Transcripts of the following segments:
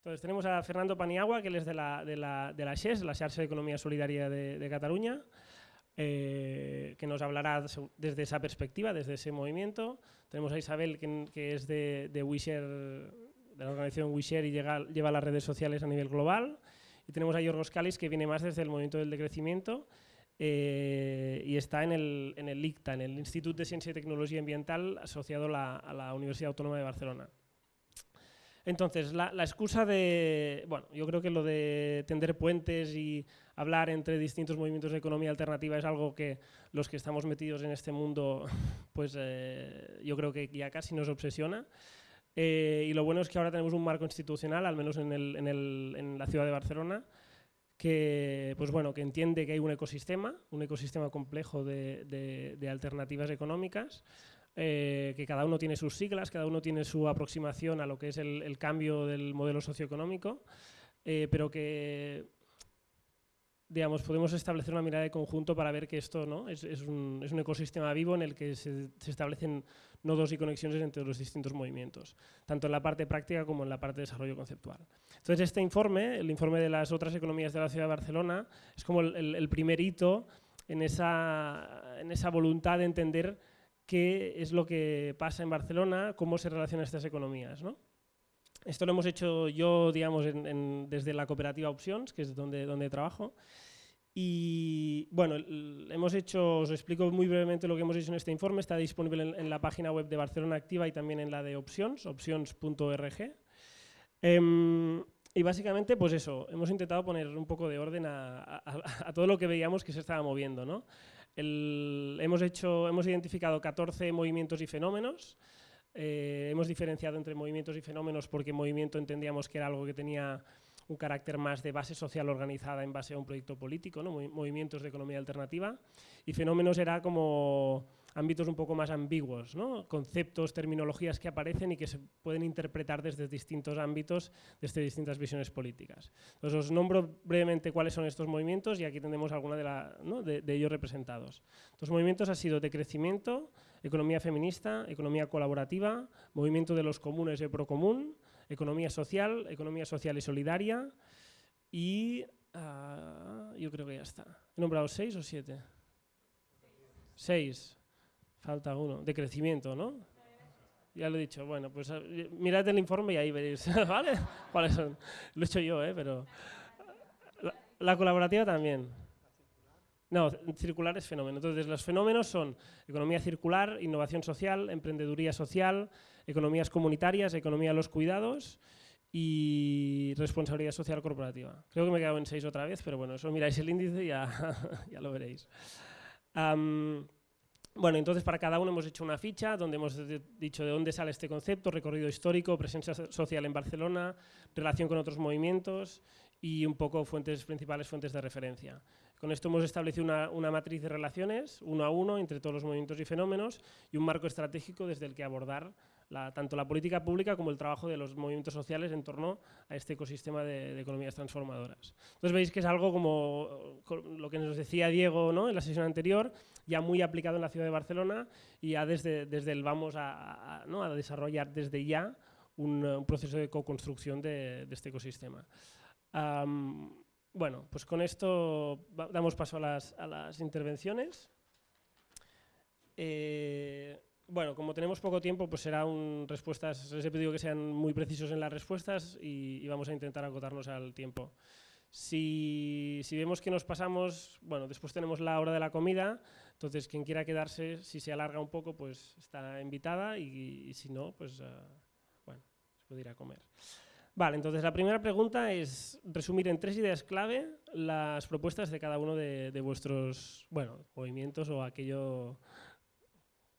Entonces tenemos a Fernando Paniagua, que es de la, de la, de la SES, la de Economía Solidaria de, Cataluña, eh, que nos hablará desde esa perspectiva, desde ese movimiento. Tenemos a Isabel, que, es de, de Wisher de la organización WeShare y lleva las redes sociales a nivel global. Y tenemos a Yorgos Kalis, que viene más desde el movimiento del decrecimiento eh, y está en el, en el ICTA, en el Instituto de Ciencia y Tecnología Ambiental, asociado a la Universidad Autónoma de Barcelona. Entonces, la, excusa de, bueno, yo creo que lo de tender puentes y hablar entre distintos movimientos de economía alternativa es algo que los que estamos metidos en este mundo, pues eh, yo creo que ya casi nos obsesiona. Eh, y lo bueno es que ahora tenemos un marco institucional, al menos en, la ciudad de Barcelona, que, pues bueno, que entiende que hay un ecosistema, un ecosistema complejo de, alternativas económicas, eh, que cada uno tiene sus siglas, cada uno tiene su aproximación a lo que es el, cambio del modelo socioeconómico, eh, pero que digamos, podemos establecer una mirada de conjunto para ver que esto ¿no? es, un, es un, ecosistema vivo en el que se, establecen nodos y conexiones entre los distintos movimientos, tanto en la parte práctica como en la parte de desarrollo conceptual. Entonces, este informe, el informe de las otras economías de la ciudad de Barcelona, es como el, primer hito en esa, en esa voluntad de entender qué es lo que pasa en Barcelona, cómo se relacionan estas economías. ¿no? Esto lo hemos hecho yo, digamos, desde la cooperativa Options, que es donde, donde trabajo. Y bueno, hemos hecho, os explico muy brevemente lo que hemos hecho en este informe, está disponible en, la página web de Barcelona Activa y también en la de Options, options.org. Eh, em, y básicamente, pues eso, hemos intentado poner un poco de orden a, todo lo que veíamos que se estaba moviendo. ¿no? hemos, hecho, hemos identificado 14 movimientos y fenómenos, eh, hemos diferenciado entre movimientos y fenómenos porque movimiento entendíamos que era algo que tenía un carácter más de base social organizada en base a un proyecto político, ¿no? movimientos de economía alternativa, y fenómenos era como ámbitos un poco más ambiguos, ¿no? conceptos, terminologías que aparecen y que se pueden interpretar desde distintos ámbitos, desde distintas visiones políticas. Entonces os nombro brevemente cuáles son estos movimientos y aquí tenemos alguna de, de ellos representados. Los movimientos han sido de crecimiento, economía feminista, economía colaborativa, movimiento de los comunes y procomún, economía social, economía social y solidaria y ah, yo creo que ya está. ¿He nombrado seis o siete? Seis. Falta uno. De crecimiento, ¿no? Ya lo he dicho. Bueno, pues ah, mirad el informe y ahí veréis, ¿vale? ¿Cuáles son? Lo he hecho yo, ¿eh? Pero... la colaborativa también. No, circular es fenómeno. Entonces, los fenómenos son economía circular, innovación social, emprendeduría social, economías comunitarias, economía de los cuidados y responsabilidad social corporativa. Creo que me he quedado en seis otra vez, pero bueno, eso miráis el índice y ya, lo veréis. bueno, entonces para cada uno hemos hecho una ficha donde hemos dicho de dónde sale este concepto, recorrido histórico, presencia social en Barcelona, relación con otros movimientos y un poco fuentes principales, fuentes de referencia. Con esto hemos establecido una, una, matriz de relaciones, uno a uno, entre todos los movimientos y fenómenos, y un marco estratégico desde el que abordar la, tanto la política pública como el trabajo de los movimientos sociales en torno a este ecosistema de, economías transformadoras. Entonces veis que es algo como lo que nos decía Diego ¿no? en la sesión anterior, ya muy aplicado en la ciudad de Barcelona, y ya desde, desde el vamos a, ¿no? a desarrollar desde ya un, proceso de co-construcción de, de este ecosistema bueno, pues con esto damos paso a las, intervenciones. Eh, bueno, como tenemos poco tiempo, pues será un respuestas, les he pedido que sean muy precisos en las respuestas y, vamos a intentar acotarnos al tiempo. Si, vemos que nos pasamos, bueno, después tenemos la hora de la comida, entonces quien quiera quedarse, si se alarga un poco, pues está invitada y, si no, pues ah, bueno, se puede ir a comer. Vale, entonces la primera pregunta es resumir en tres ideas clave las propuestas de cada uno de, vuestros bueno, movimientos o aquello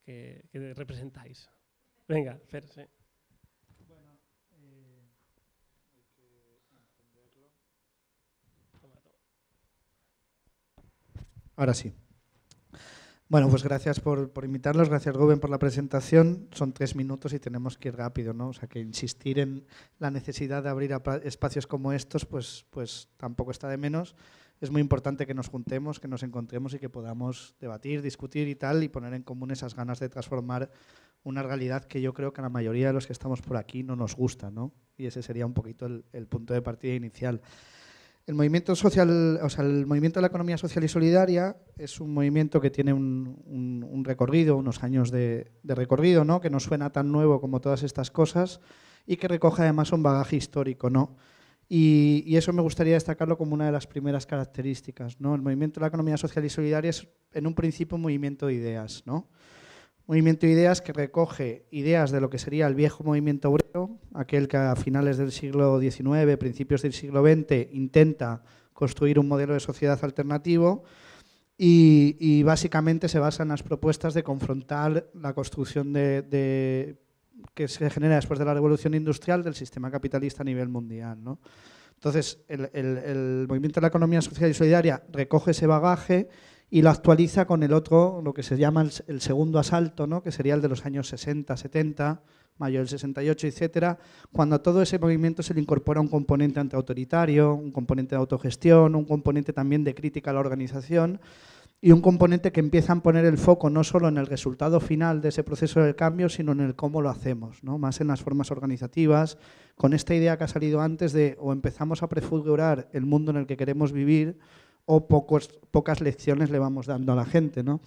que, representáis. Venga, Fer, sí. Eh, Ahora sí. Bueno, pues gracias por, por gracias Rubén por la presentación. Son tres minutos y tenemos que ir rápido, ¿no? O sea que insistir en la necesidad de abrir espacios como estos, pues, pues tampoco está de menos. Es muy importante que nos juntemos, que nos encontremos y que podamos debatir, discutir y tal, y poner en común esas ganas de transformar una realidad que yo creo que a la mayoría de los que estamos por aquí no nos gusta, ¿no? Y ese sería un poquito el punto de partida inicial. El movimiento social, o sea, el movimiento de la economía social y solidaria es un movimiento que tiene un, recorrido, unos años de, recorrido, ¿no? Que no suena tan nuevo como todas estas cosas y que recoge además un bagaje histórico, ¿no? Y, eso me gustaría destacarlo como una de las primeras características, ¿no? El movimiento de la economía social y solidaria es en un principio un movimiento de ideas, ¿no? Movimiento de ideas que recoge ideas de lo que sería el viejo movimiento obrero, aquel que a finales del siglo XIX, principios del siglo XX, intenta construir un modelo de sociedad alternativo y, básicamente se basa en las propuestas de confrontar la construcción de, que se genera después de la revolución industrial del sistema capitalista a nivel mundial. Entonces, el movimiento de la economía social y solidaria recoge ese bagaje y lo actualiza con el otro, lo que se llama el, segundo asalto, ¿no? que sería el de los años 60, 70, mayo del 68, etcétera, cuando a todo ese movimiento se le incorpora un componente antiautoritario, un componente de autogestión, un componente también de crítica a la organización y un componente que empieza a poner el foco no solo en el resultado final de ese proceso del cambio, sino en el cómo lo hacemos, ¿no? más en las formas organizativas, con esta idea que ha salido antes de o empezamos a prefigurar el mundo en el que queremos vivir o pocas lecciones le vamos dando a la gente. ¿no?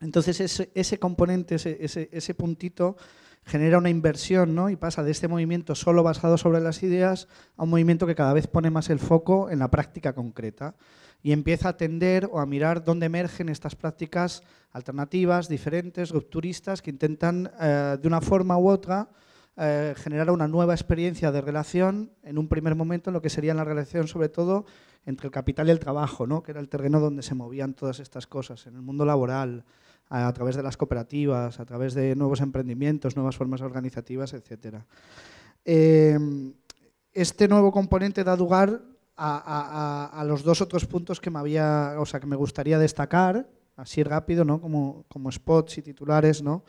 Entonces ese, componente, ese, puntito genera una inversión y pasa de este movimiento solo basado sobre las ideas a un movimiento que cada vez pone más el foco en la práctica concreta y empieza a atender o a mirar dónde emergen estas prácticas alternativas, diferentes, rupturistas, que intentan eh, de una forma u otra eh, generara generar una nueva experiencia de relación en un primer momento en lo que sería la relación sobre todo entre el capital y el trabajo, ¿no? que era el terreno donde se movían todas estas cosas, en el mundo laboral, a, través de las cooperativas, a través de nuevos emprendimientos, nuevas formas organizativas, etc. Eh, este nuevo componente da lugar a, los dos otros puntos que me, había, o sea, que me gustaría destacar, así rápido, ¿no? como, como spots y titulares. ¿no?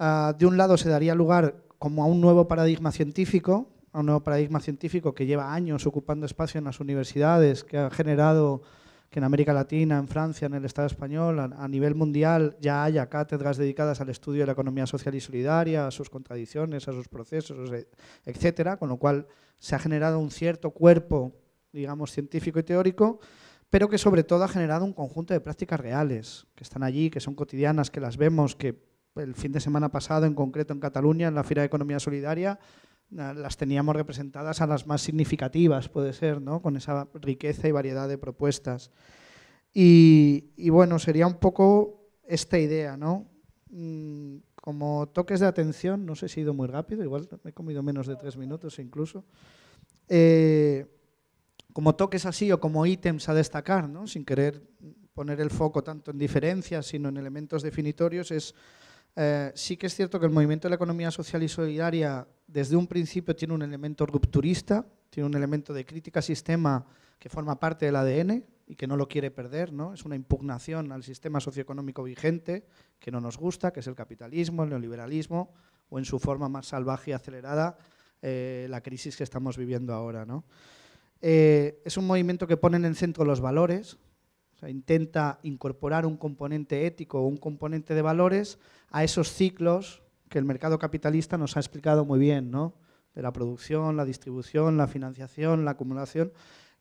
Ah, de un lado se daría lugar como a un nuevo paradigma científico, a un nuevo paradigma científico que lleva años ocupando espacio en las universidades, que ha generado que en América Latina, en Francia, en el Estado español, a, nivel mundial, ya haya cátedras dedicadas al estudio de la economía social y solidaria, a sus contradicciones, a sus procesos, e, etcétera, con lo cual se ha generado un cierto cuerpo, digamos, científico y teórico, pero que sobre todo ha generado un conjunto de prácticas reales, que están allí, que son cotidianas, que las vemos, que el fin de semana pasado, en concreto en Cataluña, en la Fira de Economía Solidaria, las teníamos representadas a las más significativas, puede ser, ¿no? con esa riqueza y variedad de propuestas. Y, bueno, sería un poco esta idea, ¿no? Mm, como toques de atención, no sé si he ido muy rápido, igual me he comido menos de tres minutos incluso. Eh, como toques así o como ítems a destacar, ¿no? sin querer poner el foco tanto en diferencias, sino en elementos definitorios, es eh, sí que es cierto que el movimiento de la economía social y solidaria desde un principio tiene un elemento rupturista, tiene un elemento de crítica sistema que forma parte del ADN y que no lo quiere perder, ¿no? Es una impugnación al sistema socioeconómico vigente que no nos gusta, que es el capitalismo, el neoliberalismo o en su forma más salvaje y acelerada eh, la crisis que estamos viviendo ahora, ¿no? Eh, es un movimiento que pone en el centro los valores, o sea, intenta incorporar un componente ético o un componente de valores a esos ciclos que el mercado capitalista nos ha explicado muy bien, ¿no? De la producción, la distribución, la financiación, la acumulación.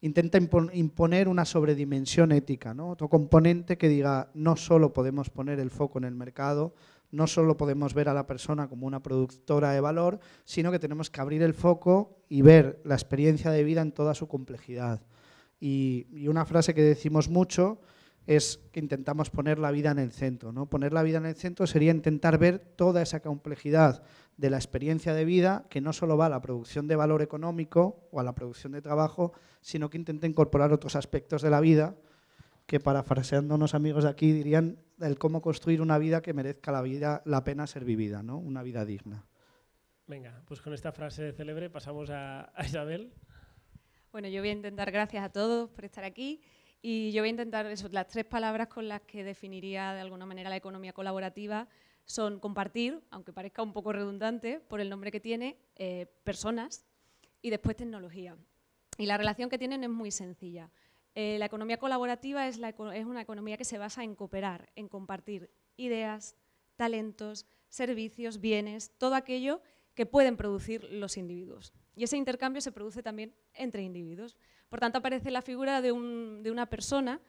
Intenta imponer una sobredimensión ética, ¿no? Otro componente que diga, no solo podemos poner el foco en el mercado, no solo podemos ver a la persona como una productora de valor, sino que tenemos que abrir el foco y ver la experiencia de vida en toda su complejidad. Y, una frase que decimos mucho es que intentamos poner la vida en el centro. ¿no? Poner la vida en el centro sería intentar ver toda esa complejidad de la experiencia de vida que no solo va a la producción de valor económico o a la producción de trabajo, sino que intenta incorporar otros aspectos de la vida que parafraseando unos amigos de aquí dirían el cómo construir una vida que merezca la, vida, la pena ser vivida, ¿no? una vida digna. Venga, pues con esta frase célebre pasamos a Isabel. Bueno, yo voy a intentar, gracias a todos por estar aquí, y yo voy a intentar las tres palabras con las que definiría de alguna manera la economía colaborativa son compartir, aunque parezca un poco redundante por el nombre que tiene, eh, personas y después tecnología. Y la relación que tienen es muy sencilla. Eh, la economía colaborativa es, es una economía que se basa en cooperar, en compartir ideas, talentos, servicios, bienes, todo aquello que pueden producir los individuos. Y ese intercambio se produce también entre individuos. Por tanto, aparece la figura de, una persona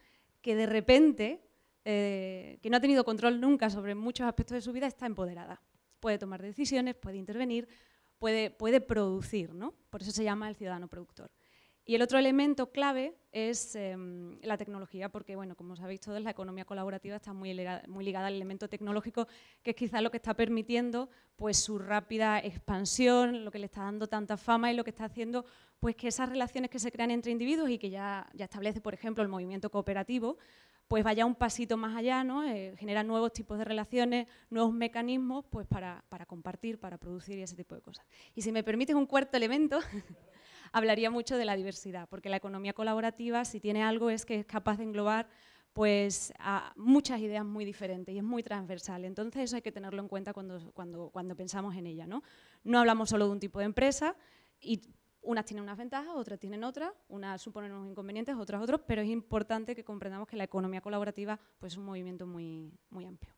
que de repente, eh, que no ha tenido control nunca sobre muchos aspectos de su vida, está empoderada. Puede tomar decisiones, puede intervenir, puede, producir, Por eso se llama el ciudadano productor. Y el otro elemento clave es em, la tecnología, porque bueno, como sabéis todos, la economía colaborativa está muy, ligada, al elemento tecnológico, que es quizás lo que está permitiendo pues, su rápida expansión, lo que le está dando tanta fama y lo que está haciendo pues, que esas relaciones que se crean entre individuos y que ya, establece, por ejemplo, el movimiento cooperativo, pues vaya un pasito más allá, ¿no? Eh, genera nuevos tipos de relaciones, nuevos mecanismos pues, para, para compartir, para producir y ese tipo de cosas. Y si me permites un cuarto elemento... hablaría mucho de la diversidad, porque la economía colaborativa, si tiene algo, es que es capaz de englobar pues muchas ideas muy diferentes y es muy transversal. Entonces eso hay que tenerlo en cuenta cuando, cuando, cuando pensamos en ella. ¿no? no hablamos solo de un tipo de empresa y unas tienen unas ventajas, otras tienen otras, unas suponen unos inconvenientes, otras otros, pero es importante que comprendamos que la economía colaborativa pues, es un movimiento muy, muy amplio.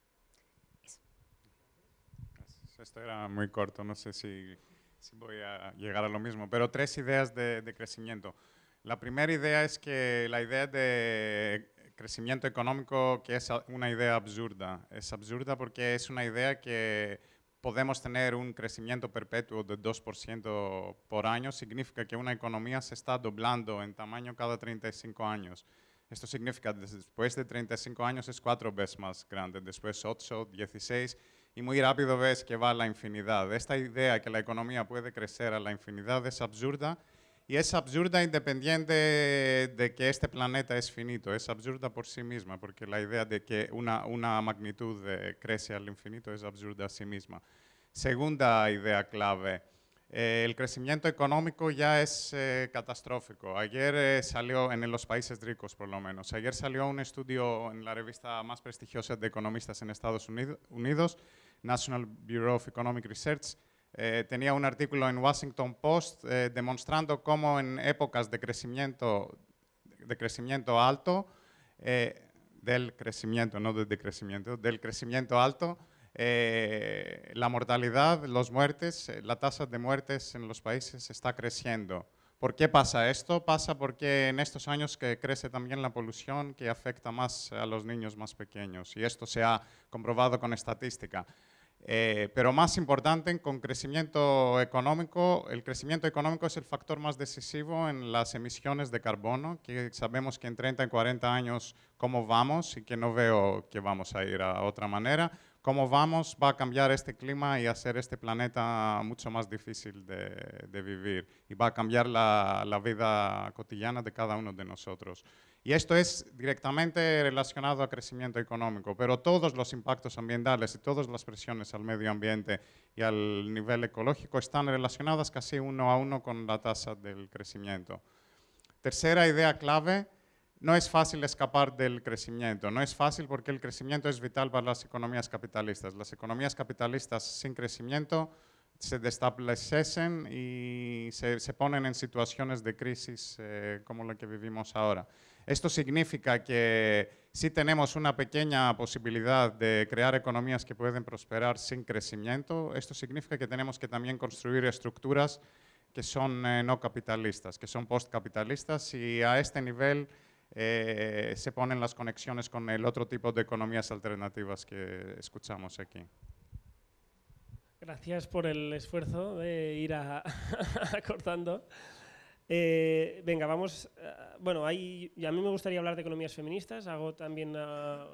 Esto era muy corto, no sé si sí voy a llegar a lo mismo, pero tres ideas de, crecimiento. La primera idea es que la idea de crecimiento económico que es una idea absurda. Es absurda porque es una idea que podemos tener un crecimiento perpetuo de 2% por año, significa que una economía se está doblando en tamaño cada 35 años. Esto significa que después de 35 años es cuatro veces más grande, después 8, 16 y muy rápido ves que va a la infinidad. Esta idea que la economía puede crecer a la infinidad es absurda y es absurda independiente de que este planeta es finito, es absurda por sí misma, porque la idea de que una, una magnitud eh, crece al infinito es absurda a sí misma. Segunda idea clave eh, el crecimiento económico ya es eh, catastrófico. Ayer eh, salió, en los países ricos por lo menos, ayer salió un estudio en la revista más prestigiosa de economistas en Estados Unidos, National Bureau of Economic Research, tenía un artículo en Washington Post demostrando cómo en épocas de crecimiento, de crecimiento alto, del crecimiento, no del decrecimiento, del crecimiento alto, eh, la mortalidad, las muertes, eh, la tasa de muertes en los países está creciendo. ¿Por qué pasa esto? Pasa porque en estos años que crece también la polución que afecta más a los niños más pequeños y esto se ha comprobado con estadística. Eh, pero más importante, con crecimiento económico, el crecimiento económico es el factor más decisivo en las emisiones de carbono, que sabemos que en 30 y 40 años cómo vamos y que no veo que vamos a ir a otra manera cómo vamos va a cambiar este clima y hacer este planeta mucho más difícil de, vivir y va a cambiar la, la, vida cotidiana de cada uno de nosotros. Y esto es directamente relacionado al crecimiento económico, pero todos los impactos ambientales y todas las presiones al medio ambiente y al nivel ecológico están relacionadas casi uno a uno con la tasa del crecimiento. Tercera idea clave no es fácil escapar del crecimiento. No es fácil porque el crecimiento es vital para las economías capitalistas. Las economías capitalistas sin crecimiento se destablecen y se, ponen en situaciones de crisis eh, como la que vivimos ahora. Esto significa que si tenemos una pequeña posibilidad de crear economías que pueden prosperar sin crecimiento, esto significa que tenemos que también construir estructuras que son eh, no capitalistas, que son postcapitalistas y a este nivel eh, se ponen las conexiones con el otro tipo de economías alternativas que escuchamos aquí. Gracias por el esfuerzo de ir acortando. Eh, venga, vamos. Eh, bueno, a mí me gustaría hablar de economías feministas. Hago también ah,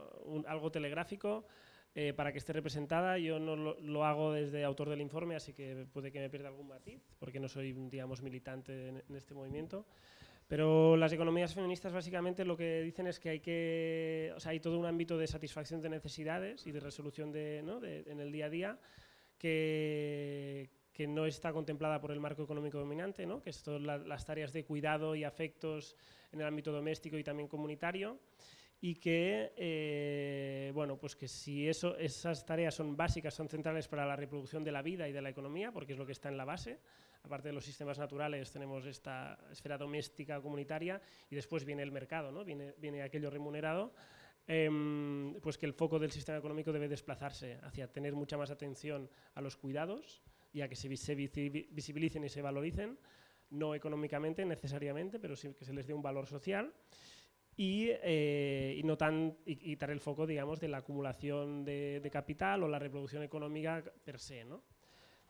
algo telegráfico eh, para que esté representada. Yo no lo, hago desde autor del informe, así que puede que me pierda algún matiz, porque no soy, digamos, militante en este movimiento. Pero las economías feministas básicamente lo que dicen es que hay hay todo un ámbito de satisfacción de necesidades y de resolución de, ¿no? en el día a día que, no está contemplada por el marco económico dominante, ¿no? que son las tareas de cuidado y afectos en el ámbito doméstico y también comunitario y que, eh, bueno, pues que si esas tareas son básicas, son centrales para la reproducción de la vida y de la economía, porque es lo que está en la base, aparte de los sistemas naturales, tenemos esta esfera doméstica comunitaria y después viene el mercado, ¿no? viene, aquello remunerado, em, pues que el foco del sistema económico debe desplazarse hacia tener mucha más atención a los cuidados y a que se, visibilicen y se valoricen, no económicamente necesariamente, pero sí que se les dé un valor social. Y, eh, no tan, quitar el foco, digamos, de la acumulación de, de, capital o la reproducción económica per se, ¿no?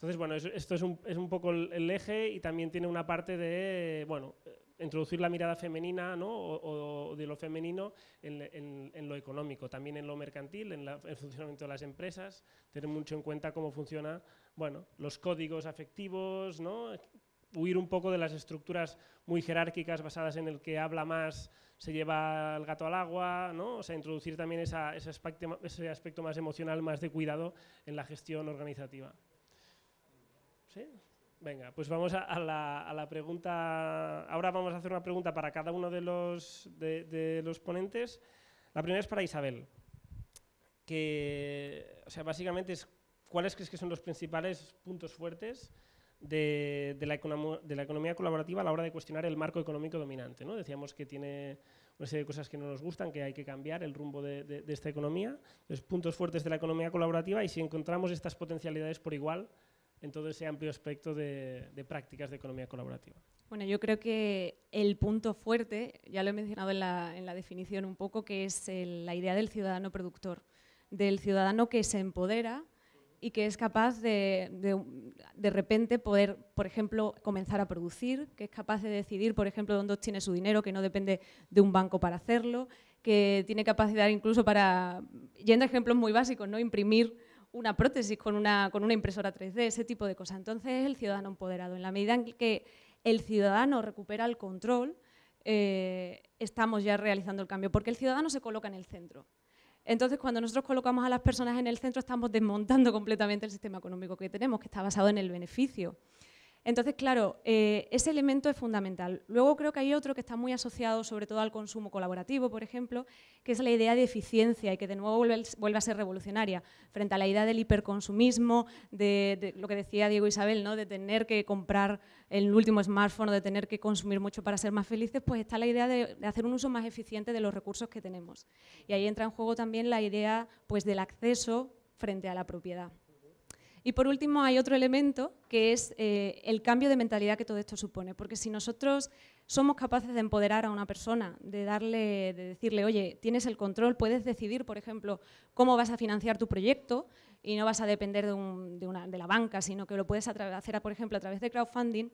Entonces, bueno, esto es un, poco el eje y también tiene una parte de, bueno, introducir la mirada femenina ¿no? o, de lo femenino en, lo económico, también en lo mercantil, en, el funcionamiento de las empresas, tener mucho en cuenta cómo funciona bueno, los códigos afectivos, ¿no? huir un poco de las estructuras muy jerárquicas basadas en el que habla más se lleva el gato al agua, ¿no? o sea, introducir también ese aspecto más emocional, más de cuidado en la gestión organizativa. Venga, pues vamos a, la, pregunta. Ahora vamos a hacer una pregunta para cada uno de los, ponentes. La primera es para Isabel. Que, o sea, básicamente cuáles crees que son los principales puntos fuertes de, la economía colaborativa a la hora de cuestionar el marco económico dominante. Decíamos que tiene una serie de cosas que no nos gustan, que hay que cambiar el rumbo de, esta economía. Los puntos fuertes de la economía colaborativa y si encontramos estas potencialidades por igual, en todo ese amplio aspecto de, prácticas de economía colaborativa. Bueno, yo creo que el punto fuerte, ya lo he mencionado en la, definición un poco, que es la idea del ciudadano productor, del ciudadano que se empodera y que es capaz de, de, repente poder, por ejemplo, comenzar a producir, que es capaz de decidir, por ejemplo, dónde obtiene su dinero, que no depende de un banco para hacerlo, que tiene capacidad incluso para, yendo a ejemplos muy básicos, ¿no? imprimir una prótesis con una, impresora 3D, ese tipo de cosas. Entonces el ciudadano empoderado. En la medida en que el ciudadano recupera el control, eh, estamos ya realizando el cambio, porque el ciudadano se coloca en el centro. Entonces, cuando nosotros colocamos a las personas en el centro, estamos desmontando completamente el sistema económico que tenemos, que está basado en el beneficio. Entonces, claro, eh, ese elemento es fundamental. Luego creo que hay otro que está muy asociado sobre todo al consumo colaborativo, por ejemplo, que es la idea de eficiencia y que de nuevo vuelve, a ser revolucionaria frente a la idea del hiperconsumismo, de, lo que decía Diego Isabel, ¿no? de tener que comprar el último smartphone, de tener que consumir mucho para ser más felices, pues está la idea de, de hacer un uso más eficiente de los recursos que tenemos. Y ahí entra en juego también la idea pues, del acceso frente a la propiedad. Y por último, hay otro elemento que es eh, el cambio de mentalidad que todo esto supone, porque si nosotros somos capaces de empoderar a una persona, de darle, de decirle, oye, tienes el control, puedes decidir, por ejemplo, cómo vas a financiar tu proyecto y no vas a depender de, una, de la banca, sino que lo puedes hacer, por ejemplo, a través de crowdfunding.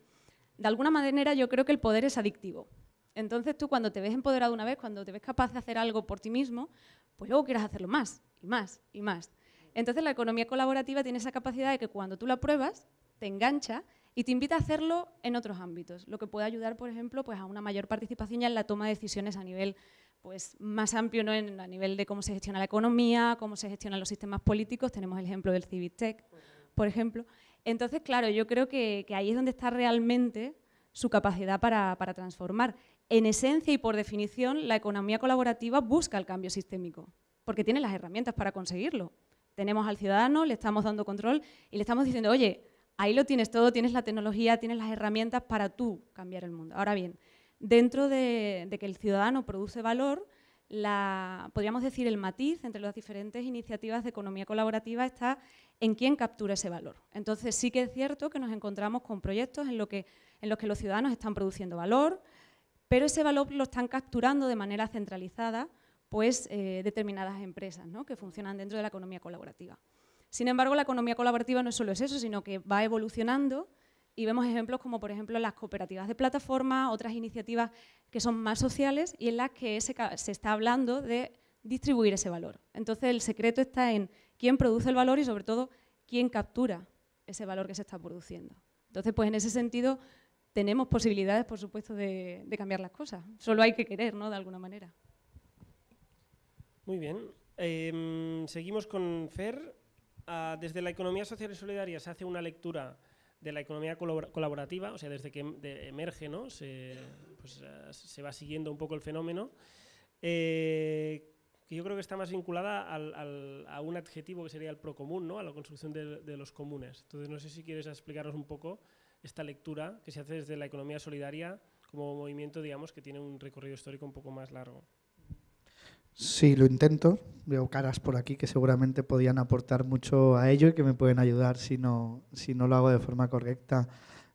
De alguna manera, yo creo que el poder es adictivo. Entonces, tú cuando te ves empoderado una vez, cuando te ves capaz de hacer algo por ti mismo, pues luego quieres hacerlo más y más y más. Entonces la economía colaborativa tiene esa capacidad de que cuando tú la pruebas, te engancha y te invita a hacerlo en otros ámbitos, lo que puede ayudar, por ejemplo, pues a una mayor participación en la toma de decisiones a nivel pues más amplio, ¿no? a nivel de cómo se gestiona la economía, cómo se gestionan los sistemas políticos, tenemos el ejemplo del Tech, por ejemplo. Entonces, claro, yo creo que, ahí es donde está realmente su capacidad para transformar. En esencia y por definición, la economía colaborativa busca el cambio sistémico, porque tiene las herramientas para conseguirlo tenemos al ciudadano, le estamos dando control y le estamos diciendo, oye, ahí lo tienes todo, tienes la tecnología, tienes las herramientas para tú cambiar el mundo. Ahora bien, dentro de, que el ciudadano produce valor, la, podríamos decir el matiz entre las diferentes iniciativas de economía colaborativa está en quién captura ese valor. Entonces sí que es cierto que nos encontramos con proyectos en, lo que, en los que los ciudadanos están produciendo valor, pero ese valor lo están capturando de manera centralizada pues, eh, determinadas empresas ¿no? que funcionan dentro de la economía colaborativa. Sin embargo, la economía colaborativa no solo es eso, sino que va evolucionando y vemos ejemplos como, por ejemplo, las cooperativas de plataforma, otras iniciativas que son más sociales y en las que se, está hablando de distribuir ese valor. Entonces, el secreto está en quién produce el valor y, sobre todo, quién captura ese valor que se está produciendo. Entonces, pues en ese sentido, tenemos posibilidades, por supuesto, de, de cambiar las cosas. Solo hay que querer, ¿no?, de alguna manera. Muy bien. Em, seguimos con Fer. Ah, desde la economía social y solidaria se hace una lectura de la economía colaborativa, o sea, desde que em, emerge, ¿no? Pues, ah, se, va siguiendo un poco el fenómeno. Eh, que yo creo que está más vinculada a un adjetivo que sería el procomún, ¿no? a la construcción de, de, los comunes. Entonces, no sé si quieres explicaros un poco esta lectura que se hace desde la economía solidaria como movimiento, digamos, que tiene un recorrido histórico un poco más largo. Sí, lo intento. Veo caras por aquí que seguramente podían aportar mucho a ello y que me pueden ayudar si no, si no lo hago de forma correcta.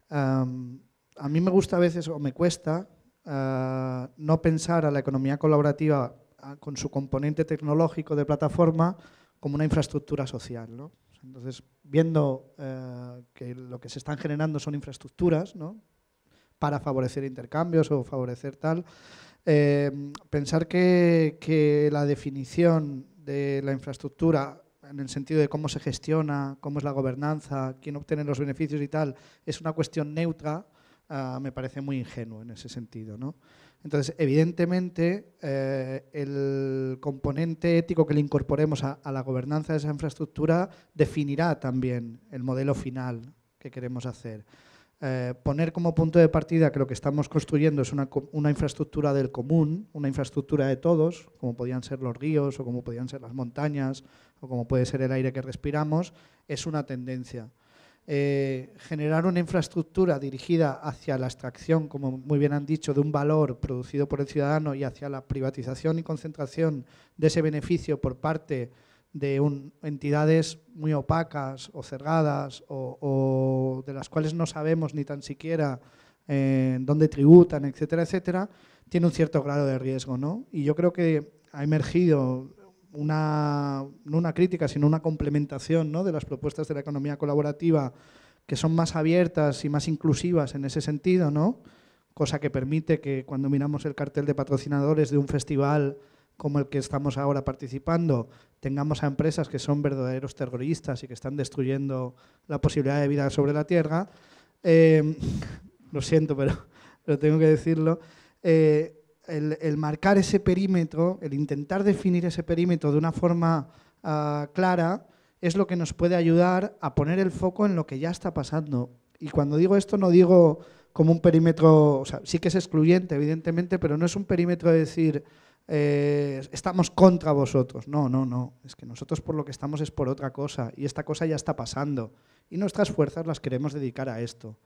a mí me gusta a veces, o me cuesta, ah, no pensar a la economía colaborativa ah, con su componente tecnológico de plataforma como una infraestructura social. ¿no? Entonces, viendo eh, que lo que se están generando son infraestructuras ¿no? para favorecer intercambios o favorecer tal, Em, pensar que, la definición de la infraestructura, en el sentido de cómo se gestiona, cómo es la gobernanza, quién obtiene los beneficios y tal, es una cuestión neutra, ah, me parece muy ingenuo en ese sentido. Entonces, evidentemente, eh, el componente ético que le incorporemos a, la gobernanza de esa infraestructura definirá también el modelo final que queremos hacer. Eh, poner como punto de partida que lo que estamos construyendo es una, infraestructura del común, una infraestructura de todos, como podían ser los ríos o como podían ser las montañas o como puede ser el aire que respiramos, es una tendencia. Eh, generar una infraestructura dirigida hacia la extracción, como muy bien han dicho, de un valor producido por el ciudadano y hacia la privatización y concentración de ese beneficio por parte de de entidades muy opacas o cerradas o, de las cuales no sabemos ni tan siquiera eh, dónde tributan, etcétera, etcétera, tiene un cierto grado de riesgo. ¿no? Y yo creo que ha emergido una, no una crítica, sino una complementación ¿no? de las propuestas de la economía colaborativa que son más abiertas y más inclusivas en ese sentido, ¿no? cosa que permite que cuando miramos el cartel de patrocinadores de un festival como el que estamos ahora participando, tengamos a empresas que son verdaderos terroristas y que están destruyendo la posibilidad de vida sobre la Tierra, eh, lo siento, pero, lo tengo que decirlo, eh, el, marcar ese perímetro, el intentar definir ese perímetro de una forma ah, clara, es lo que nos puede ayudar a poner el foco en lo que ya está pasando. Y cuando digo esto no digo como un perímetro, sí que es excluyente, evidentemente, pero no es un perímetro de decir, eh, estamos contra vosotros. No, no, no. Es que nosotros por lo que estamos es por otra cosa y esta cosa ya está pasando y nuestras fuerzas las queremos dedicar a esto.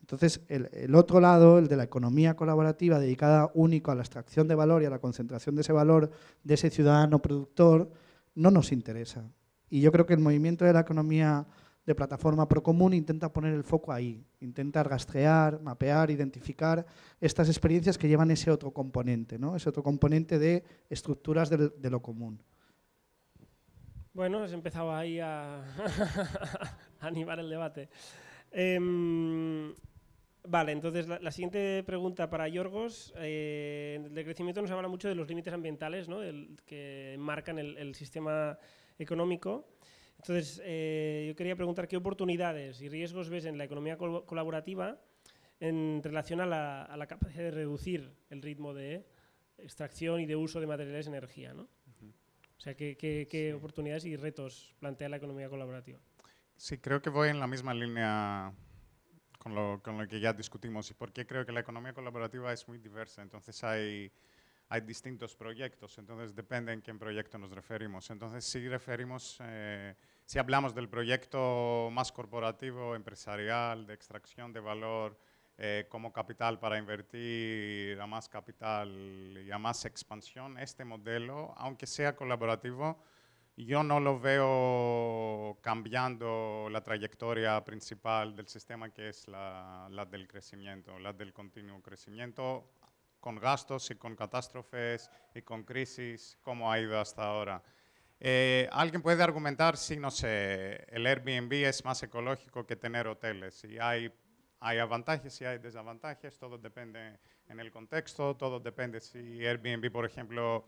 Entonces, el, el, otro lado, el de la economía colaborativa dedicada único a la extracción de valor y a la concentración de ese valor de ese ciudadano productor, no nos interesa. Y yo creo que el movimiento de la economía de plataforma Procomún intenta poner el foco ahí, intenta rastrear, mapear, identificar estas experiencias que llevan ese otro componente, ¿no? ese otro componente de estructuras de, lo común. Bueno, has empezado ahí a, animar el debate. Em, vale, entonces la, siguiente pregunta para Yorgos. Eh, el decrecimiento nos habla mucho de los límites ambientales ¿no? que marcan el sistema económico. Entonces, eh, yo quería preguntar qué oportunidades y riesgos ves en la economía colaborativa en relación a la, capacidad de reducir el ritmo de extracción y de uso de materiales de energía. ¿no? O sea, ¿qué, oportunidades y retos plantea la economía colaborativa? Sí, creo que voy en la misma línea con lo, con lo que ya discutimos y porque creo que la economía colaborativa es muy diversa. Entonces hay hay distintos proyectos, entonces depende en qué proyecto nos referimos. Entonces, si referimos, eh, si hablamos del proyecto más corporativo, empresarial, de extracción de valor, eh, como capital para invertir a más capital y a más expansión, este modelo, aunque sea colaborativo, yo no lo veo cambiando la trayectoria principal del sistema, que es la, la del crecimiento, la del continuo crecimiento, con gastos y con catástrofes y con crisis, como ha ido hasta ahora. Eh, alguien puede argumentar si, no sé, el Airbnb es más ecológico que tener hoteles. Y hay, hay avantajes y hay desventajas, todo depende en el contexto, todo depende si Airbnb, por ejemplo,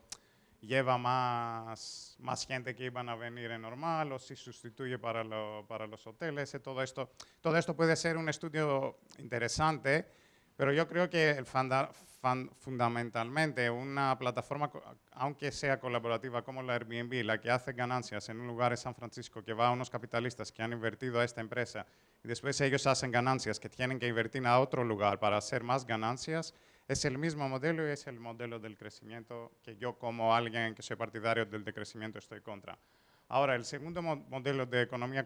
lleva más, más gente que iban a venir en normal o si sustituye para, para los hoteles. Eh, todo, esto, todo esto puede ser un estudio interesante pero yo creo que fundamentalmente una plataforma, aunque sea colaborativa como la Airbnb, la que hace ganancias en un lugar en San Francisco que va a unos capitalistas que han invertido a esta empresa y después ellos hacen ganancias que tienen que invertir a otro lugar para hacer más ganancias, es el mismo modelo y es el modelo del crecimiento que yo como alguien que soy partidario del decrecimiento estoy contra. Ahora, el segundo modelo de economía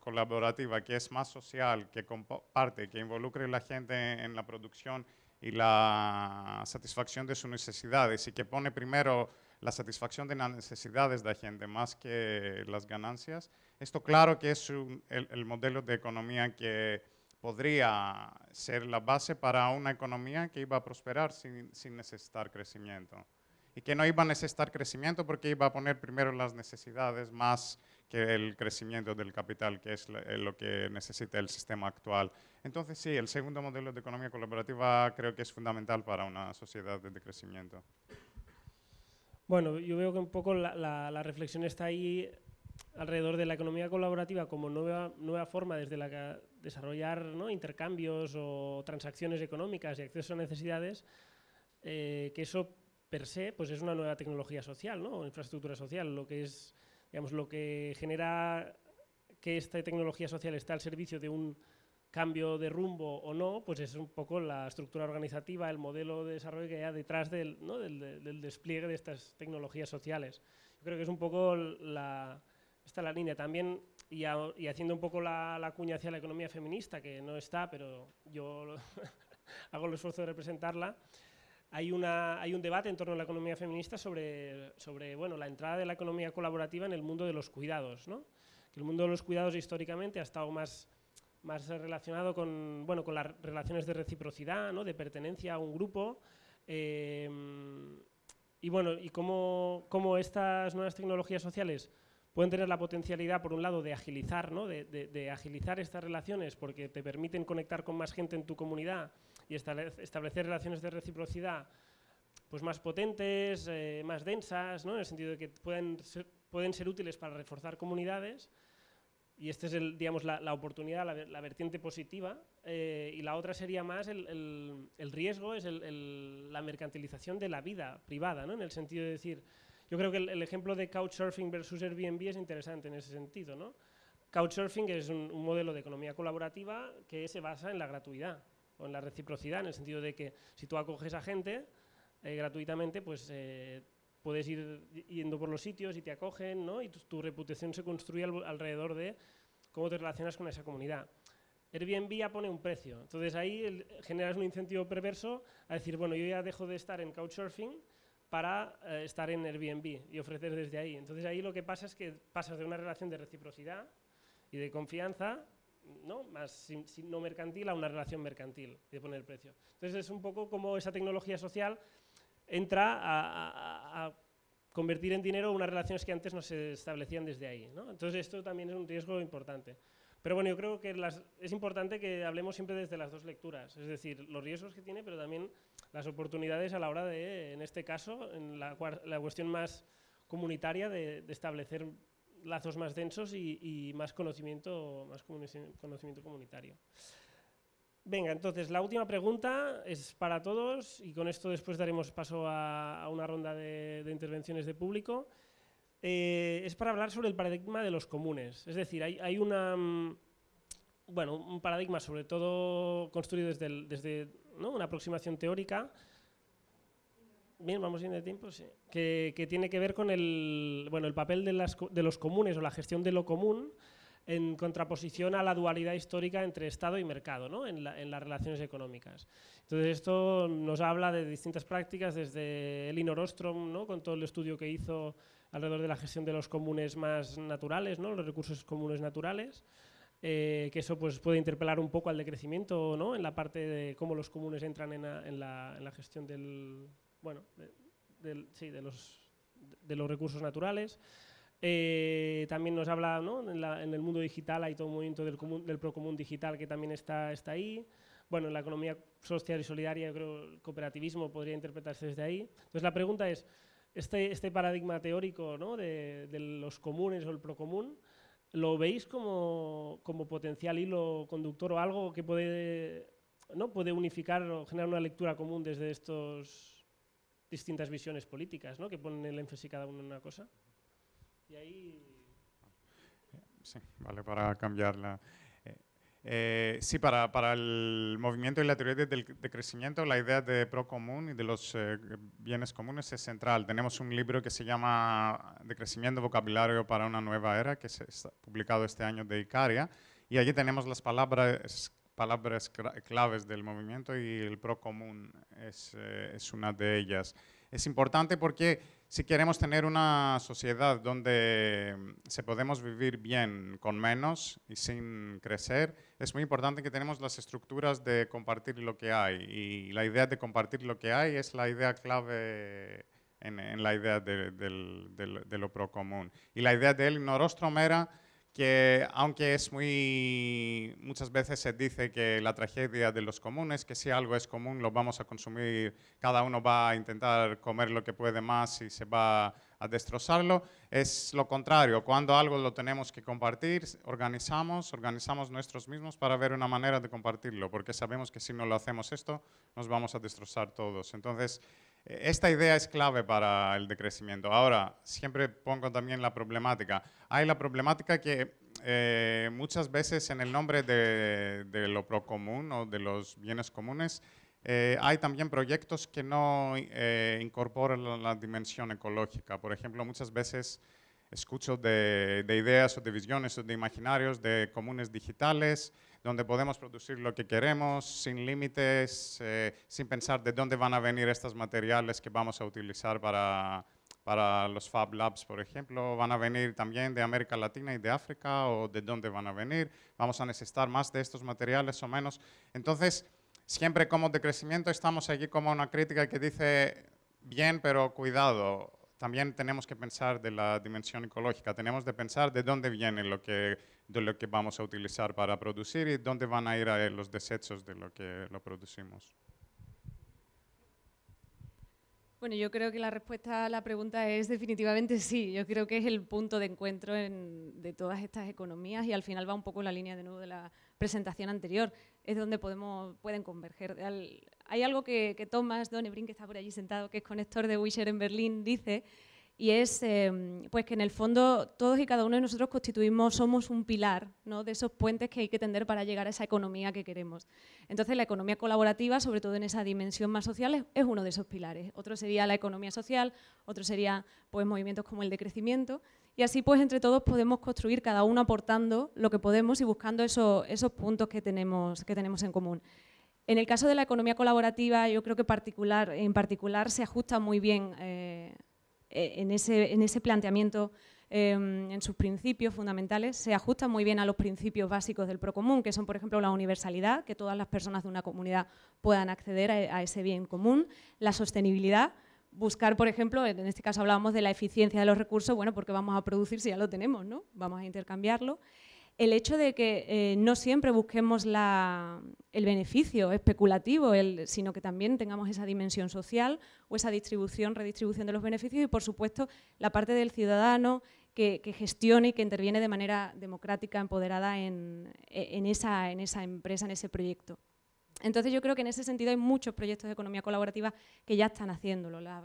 colaborativa, que es más social, que comparte, que involucre a la gente en la producción y la satisfacción de sus necesidades y que pone primero la satisfacción de las necesidades de la gente más que las ganancias, esto claro que es el, modelo de economía que podría ser la base para una economía que iba a prosperar sin necesitar crecimiento y que no iba a necesitar crecimiento porque iba a poner primero las necesidades más que el crecimiento del capital, que es eh, lo que necesita el sistema actual. Entonces, sí, el segundo modelo de economía colaborativa creo que es fundamental para una sociedad de crecimiento. Bueno, yo veo que un poco la, reflexión está ahí alrededor de la economía colaborativa como nueva, nueva forma desde la que desarrollar ¿no? intercambios o transacciones económicas y acceso a necesidades, eh, que eso per se pues es una nueva tecnología social, ¿no? infraestructura social, lo que es digamos, lo que genera que esta tecnología social está al servicio de un cambio de rumbo o no, pues es un poco la estructura organizativa, el modelo de desarrollo que hay detrás del, despliegue de estas tecnologías sociales. Yo creo que es un poco la, la línea. También, y, haciendo un poco la, la, cuña hacia la economía feminista, que no está, pero yo hago el esfuerzo de representarla, hay, un debate en torno a la economía feminista sobre, la entrada de la economía colaborativa en el mundo de los cuidados. el mundo de los cuidados históricamente ha estado más, relacionado con, las relaciones de reciprocidad, de pertenencia a un grupo. Eh, y cómo, estas nuevas tecnologías sociales pueden tener la potencialidad, por un lado, de agilizar, de agilizar estas relaciones porque te permiten conectar con más gente en tu comunidad y establecer relaciones de reciprocidad pues más potentes, eh, más densas, ¿no? en el sentido de que pueden ser, pueden ser útiles para reforzar comunidades. Y esta es digamos, la, la oportunidad, la, la, vertiente positiva. Eh, y la otra sería más el, el, el riesgo, es la mercantilización de la vida privada, ¿no? en el sentido de decir, yo creo que el, ejemplo de Couchsurfing versus Airbnb es interesante en ese sentido. ¿no? Couchsurfing es un modelo de economía colaborativa que se basa en la gratuidad, o en la reciprocidad, en el sentido de que si tú acoges a gente eh, gratuitamente, pues eh, puedes ir yendo por los sitios y te acogen, ¿no? Y tu, reputación se construye alrededor de cómo te relacionas con esa comunidad. Airbnb ya pone un precio, entonces ahí generas un incentivo perverso a decir, bueno, yo ya dejo de estar en Couchsurfing para eh, estar en Airbnb y ofrecer desde ahí. Entonces ahí lo que pasa es que pasas de una relación de reciprocidad y de confianza ¿no? más no mercantil a una relación mercantil de poner precio. Entonces es un poco como esa tecnología social entra a, convertir en dinero unas relaciones que antes no se establecían desde ahí. ¿no? Entonces esto también es un riesgo importante. Pero bueno, yo creo que es importante que hablemos siempre desde las dos lecturas, es decir, los riesgos que tiene, pero también las oportunidades a la hora de, en este caso, en la, la cuestión más comunitaria de, de establecer lazos más densos y, más, conocimiento, más conocimiento comunitario. Venga, entonces, la última pregunta es para todos y con esto después daremos paso a, una ronda de, intervenciones de público. Eh, es para hablar sobre el paradigma de los comunes. Es decir, hay, hay una, mm, bueno, un paradigma sobre todo construido desde, desde una aproximación teórica Bien, vamos bien de tiempo, sí. Que, que, tiene que ver con el, bueno, el papel de, las, de los comunes o la gestión de lo común en contraposición a la dualidad histórica entre Estado y mercado ¿no? en, en, las relaciones económicas. Entonces esto nos habla de distintas prácticas, desde Elinor Ostrom, ¿no? con todo el estudio que hizo alrededor de la gestión de los comunes más naturales, ¿no? los recursos comunes naturales, eh, que eso pues, puede interpelar un poco al decrecimiento ¿no? en la parte de cómo los comunes entran en la, en la gestión del, bueno, sí, de los, de los recursos naturales. Eh, también nos habla, ¿no? en, el mundo digital hay todo un movimiento del, del procomún digital que también está, está ahí. Bueno, en la economía social y solidaria, creo el cooperativismo podría interpretarse desde ahí. Entonces la pregunta es, este, este paradigma teórico ¿no? de, los comunes o el procomún, ¿lo veis como, como potencial hilo conductor o algo que puede, ¿no? puede unificar o generar una lectura común desde estos distintas visiones políticas, ¿no? Que ponen el énfasis cada uno en una cosa. Y ahí... Sí, vale, para cambiarla. Eh, eh, sí, para, para, el movimiento y la teoría del crecimiento, la idea de pro común y de los eh, bienes comunes es central. Tenemos un libro que se llama "De crecimiento Vocabulario para una Nueva Era, que se ha publicado este año de Icaria, y allí tenemos las palabras palabras claves del movimiento y el pro común eh, es, una de ellas. Es importante porque si queremos tener una sociedad donde mm, se podemos vivir bien con menos y sin crecer, es muy importante que tenemos las estructuras de compartir lo que hay. Y la idea de compartir lo que hay es la idea clave en, la idea de, de lo pro común. Y la idea de Elinor Ostrom era que aunque es muy muchas veces se dice que la tragedia de los comunes, que si algo es común lo vamos a consumir, cada uno va a intentar comer lo que puede más y se va a destrozarlo, es lo contrario. Cuando algo lo tenemos que compartir, organizamos, organizamos nuestros mismos para ver una manera de compartirlo, porque sabemos que si no lo hacemos esto, nos vamos a destrozar todos. Entonces, esta idea es clave para el decrecimiento. Ahora, siempre pongo también la problemática. Hay la problemática que eh, muchas veces en el nombre de, lo procomún o de los bienes comunes, eh, hay también proyectos que no eh, incorporan la, dimensión ecológica. Por ejemplo, muchas veces escucho de ideas o de visiones o de imaginarios de comunes digitales, donde podemos producir lo que queremos, sin límites, eh, sin pensar de dónde van a venir estos materiales que vamos a utilizar para, para los Fab Labs, por ejemplo, van a venir también de América Latina y de África, o de dónde van a venir, vamos a necesitar más de estos materiales o menos. Entonces, siempre como de crecimiento estamos aquí como una crítica que dice, bien, pero cuidado, también tenemos que pensar de la dimensión ecológica, tenemos que pensar de dónde viene lo que, lo que vamos a utilizar para producir y dónde van a ir los desechos de lo que lo producimos. Bueno, yo creo que la respuesta a la pregunta es definitivamente sí. Yo creo que es el punto de encuentro de todas estas economías y al final va un poco la línea de nuevo de la presentación anterior. Es donde podemos, pueden converger. hay algo que, que Thomas Donebrin, que está por allí sentado, que es conector de Wisher en Berlín, dice y es em, pues que en el fondo todos y cada uno de nosotros constituimos, somos un pilar ¿no? de esos puentes que hay que tender para llegar a esa economía que queremos. Entonces la economía colaborativa, sobre todo en esa dimensión más social, es, uno de esos pilares. Otro sería la economía social, otro sería pues movimientos como el de crecimiento y así pues entre todos podemos construir cada uno aportando lo que podemos y buscando esos, esos puntos que tenemos, que tenemos en común. En el caso de la economía colaborativa, yo creo que particular, en particular se ajusta muy bien eh, eh, en ese, planteamiento em, en sus principios fundamentales se ajusta muy bien a los principios básicos del procomún, que son, por ejemplo, la universalidad, que todas las personas de una comunidad puedan acceder a, ese bien común, la sostenibilidad, buscar, por ejemplo, en este caso hablábamos de la eficiencia de los recursos, bueno, porque vamos a producir si ya lo tenemos, ¿no? Vamos a intercambiarlo el hecho de que eh, no siempre busquemos el beneficio especulativo, sino que también tengamos esa dimensión social o esa distribución, redistribución de los beneficios y, por supuesto, la parte del ciudadano que, gestione y que interviene de manera democrática, empoderada e, en, esa, empresa, en ese proyecto. Entonces yo creo que en ese sentido hay muchos proyectos de economía colaborativa que ya están haciéndolo. las,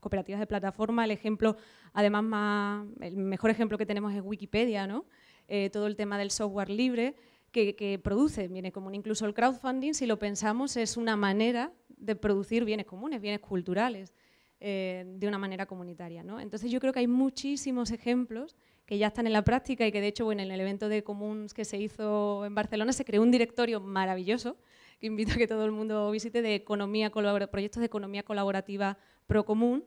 cooperativas de plataforma, el ejemplo, además el mejor ejemplo que tenemos es Wikipedia, ¿no? Eh, todo el tema del software libre que, produce bienes comunes. Incluso el crowdfunding, si lo pensamos, es una manera de producir bienes comunes, bienes culturales, eh, de una manera comunitaria. ¿no? Entonces yo creo que hay muchísimos ejemplos que ya están en la práctica y que de hecho en el evento de Comuns que se hizo en Barcelona se creó un directorio maravilloso que invito a que todo el mundo visite de economía, proyectos de economía colaborativa pro común,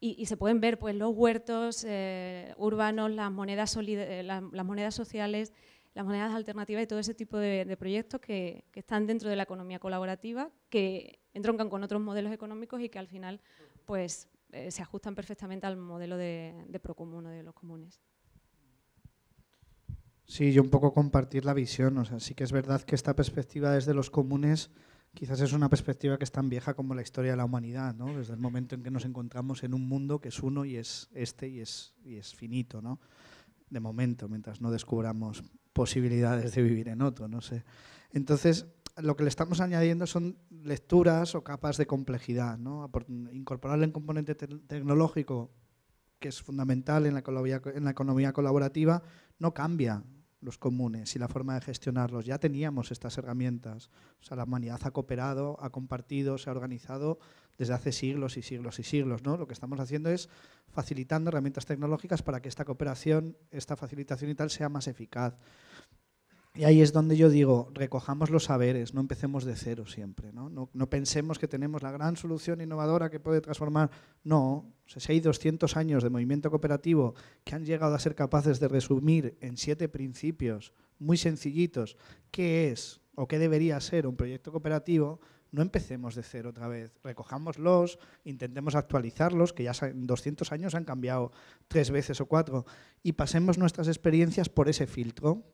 y, se pueden ver pues, los huertos eh, urbanos, las monedas, eh, las, monedas sociales, las monedas alternativas y todo ese tipo de, proyectos que, están dentro de la economía colaborativa, que entroncan con otros modelos económicos y que al final pues, eh, se ajustan perfectamente al modelo de, procomún o de los comunes. Sí, yo un poco compartir la visión. O sea, sí que es verdad que esta perspectiva desde los comunes Quizás es una perspectiva que es tan vieja como la historia de la humanidad, ¿no? desde el momento en que nos encontramos en un mundo que es uno y es este y es, es finito, ¿no? de momento, mientras no descubramos posibilidades de vivir en otro, no sé. Entonces, lo que le estamos añadiendo son lecturas o capas de complejidad, ¿no? Incorporarle un componente tecnológico que es fundamental en la, en la economía colaborativa, no cambia los comunes y la forma de gestionarlos. Ya teníamos estas herramientas. O la humanidad ha cooperado, ha compartido, se ha organizado desde hace siglos y siglos y siglos. ¿no? Lo que estamos haciendo es facilitando herramientas tecnológicas para que esta cooperación, esta facilitación y tal sea más eficaz. Y ahí es donde yo digo, recojamos los saberes, no empecemos de cero siempre. ¿no? No, pensemos que tenemos la gran solución innovadora que puede transformar. No, si hay 200 años de movimiento cooperativo que han llegado a ser capaces de resumir en siete principios muy sencillitos qué es o qué debería ser un proyecto cooperativo, no empecemos de cero otra vez. Recojámoslos, intentemos actualizarlos, que ya en 200 años han cambiado tres veces o cuatro, y pasemos nuestras experiencias por ese filtro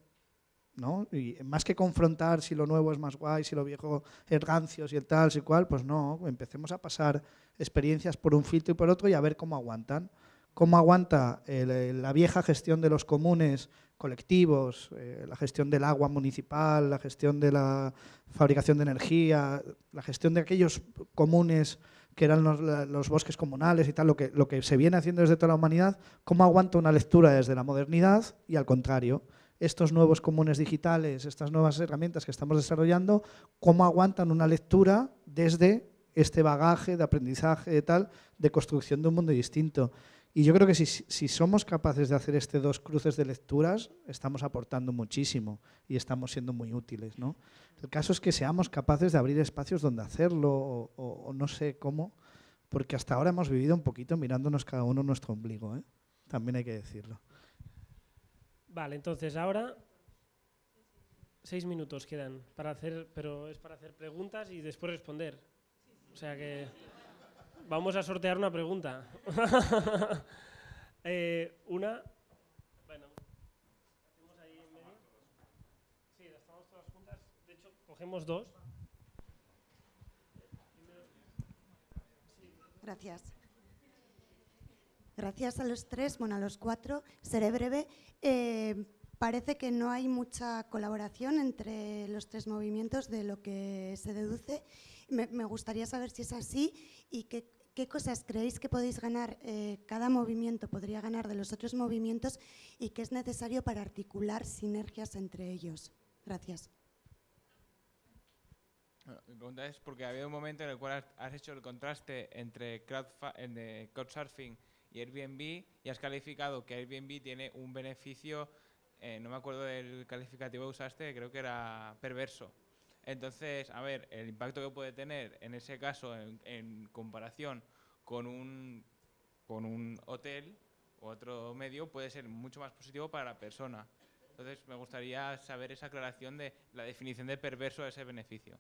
y más que confrontar si lo nuevo es más guay, si lo viejo es rancio, si el tal, si cual, pues no, empecemos a pasar experiencias por un filtro y por otro y a ver cómo aguantan. Cómo aguanta la vieja gestión de los comunes colectivos, eh, la gestión del agua municipal, la gestión de la fabricación de energía, la gestión de aquellos comunes que eran los, bosques comunales y tal, lo que, lo que se viene haciendo desde toda la humanidad, cómo aguanta una lectura desde la modernidad y al contrario estos nuevos comunes digitales, estas nuevas herramientas que estamos desarrollando, cómo aguantan una lectura desde este bagaje de aprendizaje de tal, de construcción de un mundo distinto. Y yo creo que si, somos capaces de hacer este dos cruces de lecturas, estamos aportando muchísimo y estamos siendo muy útiles. ¿no? El caso es que seamos capaces de abrir espacios donde hacerlo o, no sé cómo, porque hasta ahora hemos vivido un poquito mirándonos cada uno nuestro ombligo. ¿eh? También hay que decirlo. Vale, entonces ahora seis minutos quedan para hacer, pero es para hacer preguntas y después responder. O sea que vamos a sortear una pregunta. Eh, una. Bueno, ahí en medio. Sí, las estamos todas juntas. De hecho, cogemos dos. Gracias. Gracias a los tres, bueno, a los cuatro, seré breve. Eh, parece que no hay mucha colaboración entre los tres movimientos de lo que se deduce. Me, me gustaría saber si es así y qué, cosas creéis que podéis ganar, eh, cada movimiento podría ganar de los otros movimientos y qué es necesario para articular sinergias entre ellos. Gracias. mi pregunta es porque había un momento en el cual has hecho el contraste entre crowdsurfing y Airbnb y has calificado que Airbnb tiene un beneficio, eh, no me acuerdo del calificativo que usaste, creo que era perverso. Entonces, a ver, el impacto que puede tener en ese caso en, comparación con un, con un hotel u otro medio puede ser mucho más positivo para la persona. Entonces, me gustaría saber esa aclaración de la definición de perverso de ese beneficio.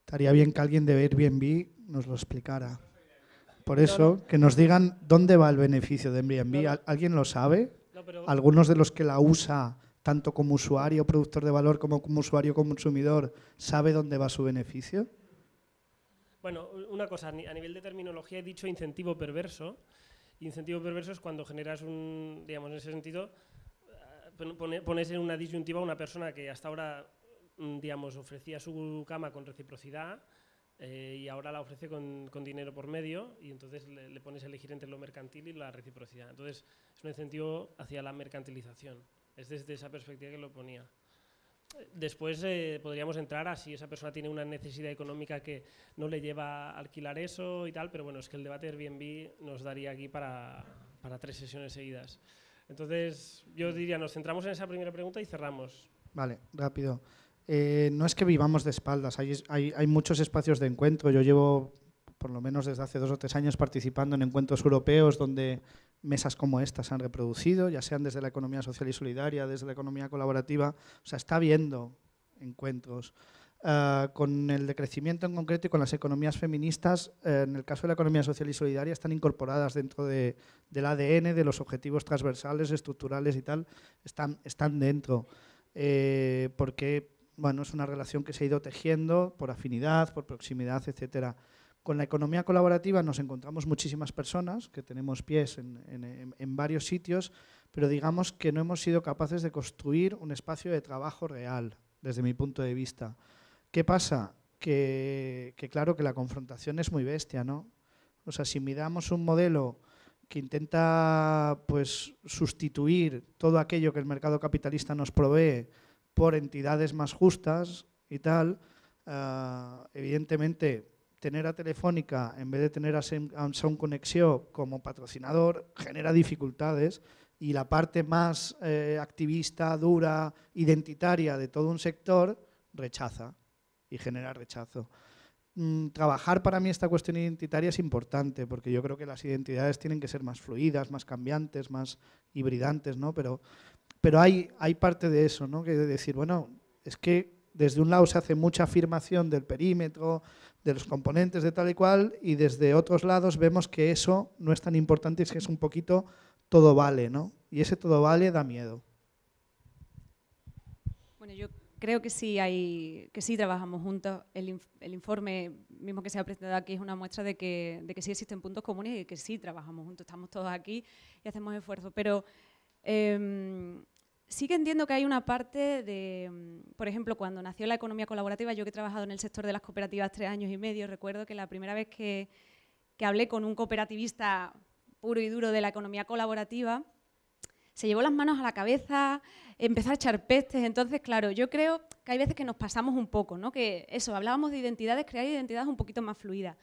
Estaría bien que alguien de Airbnb nos lo explicara. Por eso, que nos digan dónde va el beneficio de Airbnb. ¿Alguien lo sabe? Algunos de los que la usa, tanto como usuario, productor de valor, como como usuario, como consumidor, ¿sabe dónde va su beneficio? Bueno, una cosa, a nivel de terminología he dicho incentivo perverso. Incentivo perverso es cuando generas un, digamos, en ese sentido, eh, pones en una disyuntiva a una persona que hasta ahora, mm, digamos, ofrecía su cama con reciprocidad eh, y ahora la ofrece con, con, dinero por medio y entonces le, pones a elegir entre lo mercantil y la reciprocidad. Entonces es un incentivo hacia la mercantilización. Es desde esa perspectiva que lo ponía. Después eh, podríamos entrar a si esa persona tiene una necesidad económica que no le lleva a alquilar eso y tal, pero bueno, es que el debate Airbnb nos daría aquí para, para tres sesiones seguidas. Entonces yo diría, nos centramos en esa primera pregunta y cerramos. Vale, rápido. Eh, no es que vivamos de espaldas, hay, muchos espacios de encuentro. Yo llevo, por lo menos desde hace dos o tres años, participando en encuentros europeos donde mesas como estas se han reproducido, ya sean desde la economía social y solidaria, desde la economía colaborativa. O sea, está viendo encuentros. Ah, con el decrecimiento en concreto y con las economías feministas, eh, en el caso de la economía social y solidaria, están incorporadas dentro del ADN, de los objetivos transversales, estructurales y tal, están, están dentro. Eh, porque bueno, es una relación que se ha ido tejiendo por afinidad, por proximidad, etcétera. Con la economía colaborativa nos encontramos muchísimas personas que tenemos pies en, varios sitios, pero digamos que no hemos sido capaces de construir un espacio de trabajo real, desde mi punto de vista. ¿Qué pasa? Que, que claro que la confrontación es muy bestia, ¿no? O sea, si miramos un modelo que intenta pues, sustituir todo aquello que el mercado capitalista nos provee por entidades más justas y tal. Eh, evidentemente, tener a Telefónica en vez de tener a Samsung Conexión como patrocinador genera dificultades y la parte más eh, activista, dura, identitaria de todo un sector rechaza y genera rechazo. Mm, trabajar para mí esta cuestión identitaria es importante porque yo creo que las identidades tienen que ser más fluidas, más cambiantes, más hibridantes, ¿no? Pero pero hay, hay parte de eso, ¿no? Que decir, bueno, es que desde un lado se hace mucha afirmación del perímetro, de los componentes, de tal y cual, y desde otros lados vemos que eso no es tan importante, es que es un poquito todo vale, ¿no? Y ese todo vale da miedo. Bueno, yo creo que sí hay, que sí trabajamos juntos. El, informe mismo que se ha presentado aquí es una muestra de que, de sí existen puntos comunes y que sí trabajamos juntos, estamos todos aquí y hacemos esfuerzo. Pero em, Sí que entiendo que hay una parte de, mm, por ejemplo, cuando nació la economía colaborativa, yo que he trabajado en el sector de las cooperativas tres años y medio, recuerdo que la primera vez que, que hablé con un cooperativista puro y duro de la economía colaborativa, se llevó las manos a la cabeza, empezó a echar pestes. Entonces, claro, yo creo que hay veces que nos pasamos un poco, ¿no? Que eso, hablábamos de identidades, crear identidades un poquito más fluidas.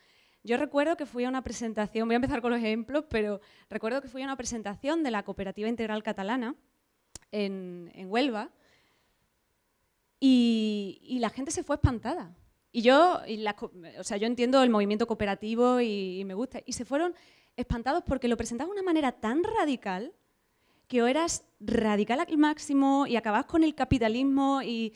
Yo recuerdo que fui a una presentación, voy a empezar con los ejemplos, pero recuerdo que fui a una presentación de la Cooperativa Integral Catalana, en, Huelva, y, la gente se fue espantada. Y yo, o sea, yo entiendo el movimiento cooperativo y, me gusta. Y se fueron espantados porque lo presentaba de una manera tan radical que o eras radical al máximo y acababas con el capitalismo y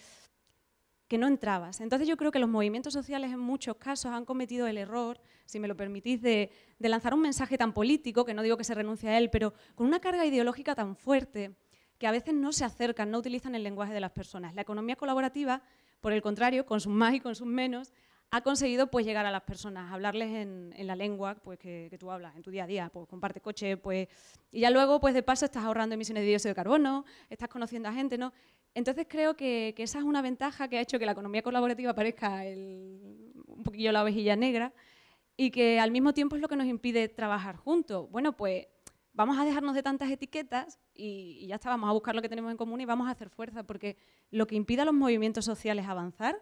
que no entrabas. Entonces yo creo que los movimientos sociales en muchos casos han cometido el error, si me lo permitís, de, de lanzar un mensaje tan político, que no digo que se renuncie a él, pero con una carga ideológica tan fuerte que a veces no se acercan, no utilizan el lenguaje de las personas. La economía colaborativa, por el contrario, con sus más y con sus menos, ha conseguido pues llegar a las personas, hablarles en, la lengua pues, que, tú hablas en tu día a día, pues comparte coche, pues y ya luego pues de paso estás ahorrando emisiones de dióxido de carbono, estás conociendo a gente, ¿no? Entonces creo que, esa es una ventaja que ha hecho que la economía colaborativa parezca un poquillo la ovejilla negra y que al mismo tiempo es lo que nos impide trabajar juntos. Bueno, pues vamos a dejarnos de tantas etiquetas y, ya está, vamos a buscar lo que tenemos en común y vamos a hacer fuerza, porque lo que impide a los movimientos sociales avanzar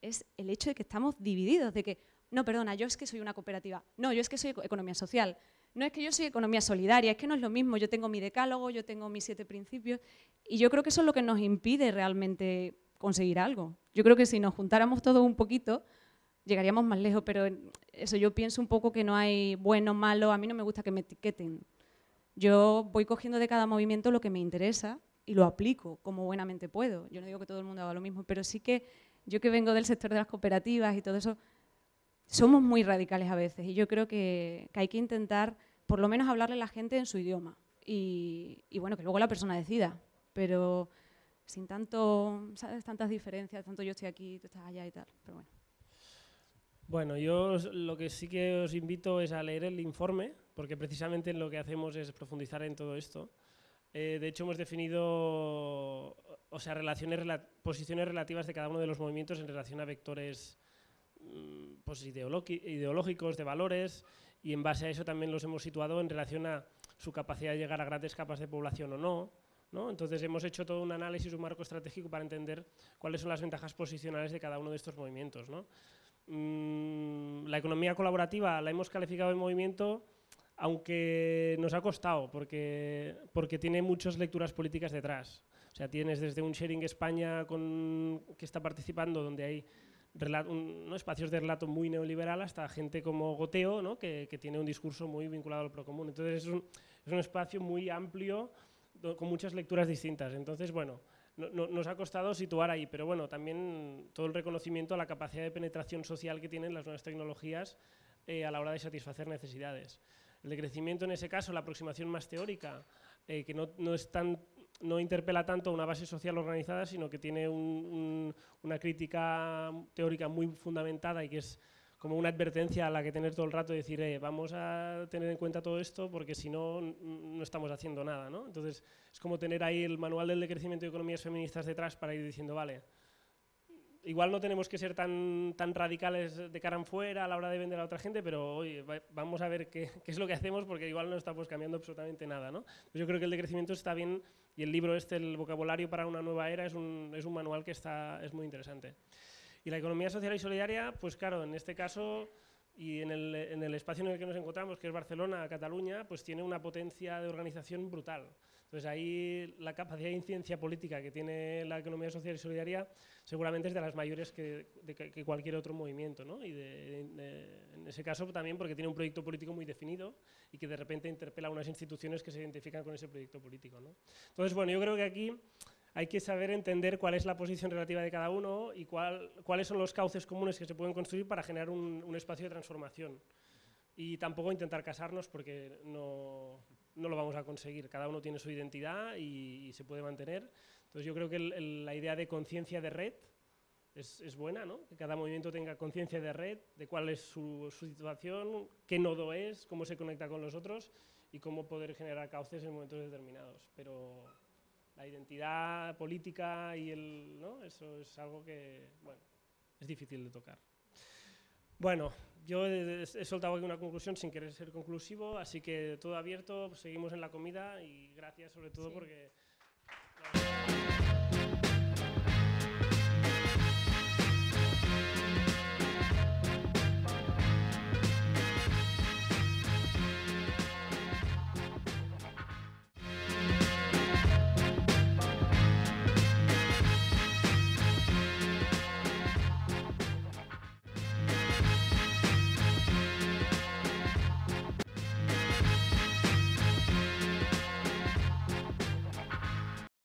es el hecho de que estamos divididos, de que, no, perdona, yo es que soy una cooperativa, no, yo es que soy economía social, no es que yo soy economía solidaria, es que no es lo mismo, yo tengo mi decálogo, yo tengo mis siete principios, y yo creo que eso es lo que nos impide realmente conseguir algo. Yo creo que si nos juntáramos todos un poquito, llegaríamos más lejos, pero eso yo pienso un poco que no hay bueno, malo, a mí no me gusta que me etiqueten. Yo voy cogiendo de cada movimiento lo que me interesa y lo aplico como buenamente puedo. Yo no digo que todo el mundo haga lo mismo, pero sí que yo que vengo del sector de las cooperativas y todo eso, somos muy radicales a veces y yo creo que, hay que intentar por lo menos hablarle a la gente en su idioma y, bueno, que luego la persona decida, pero sin tanto, tantas diferencias, tanto yo estoy aquí, tú estás allá y tal, pero bueno. Bueno, yo lo que sí que os invito es a leer el informe, porque precisamente lo que hacemos es profundizar en todo esto. Eh, de hecho, hemos definido o sea, relaciones, posiciones relativas de cada uno de los movimientos en relación a vectores mm, pues, ideológicos, de valores, y en base a eso también los hemos situado en relación a su capacidad de llegar a grandes capas de población o no, Entonces hemos hecho todo un análisis, un marco estratégico para entender cuáles son las ventajas posicionales de cada uno de estos movimientos. ¿no? Mm, la economía colaborativa la hemos calificado en movimiento, aunque nos ha costado, porque, porque tiene muchas lecturas políticas detrás. O sea, tienes desde un Sharing España que está participando, donde hay ¿no? espacios de relato muy neoliberal, hasta gente como Goteo, que, tiene un discurso muy vinculado al procomún. Entonces es un, es un espacio muy amplio, con muchas lecturas distintas. Entonces, bueno, nos ha costado situar ahí, pero bueno, también todo el reconocimiento a la capacidad de penetración social que tienen las nuevas tecnologías eh, a la hora de satisfacer necesidades. El decrecimiento en ese caso, la aproximación más teórica, eh, que no, no, no interpela tanto a una base social organizada, sino que tiene una crítica teórica muy fundamentada y que es como una advertencia a la que tener todo el rato y decir, eh, vamos a tener en cuenta todo esto porque si no, no estamos haciendo nada, ¿no? Entonces, es como tener ahí el manual del decrecimiento de economías feministas detrás para ir diciendo, vale, igual no tenemos que ser tan, tan radicales de cara en fuera a la hora de vender a otra gente, pero vamos a ver qué, es lo que hacemos porque igual no estamos cambiando absolutamente nada. ¿no? Pues yo creo que el decrecimiento está bien y el libro este, el vocabulario para una nueva era, es un, manual que está, es muy interesante. Y la economía social y solidaria, pues claro, en este caso y en el, espacio en el que nos encontramos, que es Barcelona, Cataluña, pues tiene una potencia de organización brutal. Entonces ahí la capacidad de incidencia política que tiene la economía social y solidaria seguramente es de las mayores que, cualquier otro movimiento. Y en ese caso también porque tiene un proyecto político muy definido y que de repente interpela a unas instituciones que se identifican con ese proyecto político. Entonces, bueno, yo creo que aquí hay que saber entender cuál es la posición relativa de cada uno y cuáles son los cauces comunes que se pueden construir para generar un, espacio de transformación. Y tampoco intentar casarnos porque no, lo vamos a conseguir. Cada uno tiene su identidad y, se puede mantener. Entonces yo creo que la idea de conciencia de red es, buena, ¿no? Que cada movimiento tenga conciencia de red, de cuál es su, su, situación, qué nodo es, cómo se conecta con los otros y cómo poder generar cauces en momentos determinados. Pero la identidad política y el, ¿no? eso es algo que, bueno, es difícil de tocar. Bueno, yo he, soltado aquí una conclusión sin querer ser conclusivo, así que todo abierto, seguimos en la comida y gracias sobre todo porque...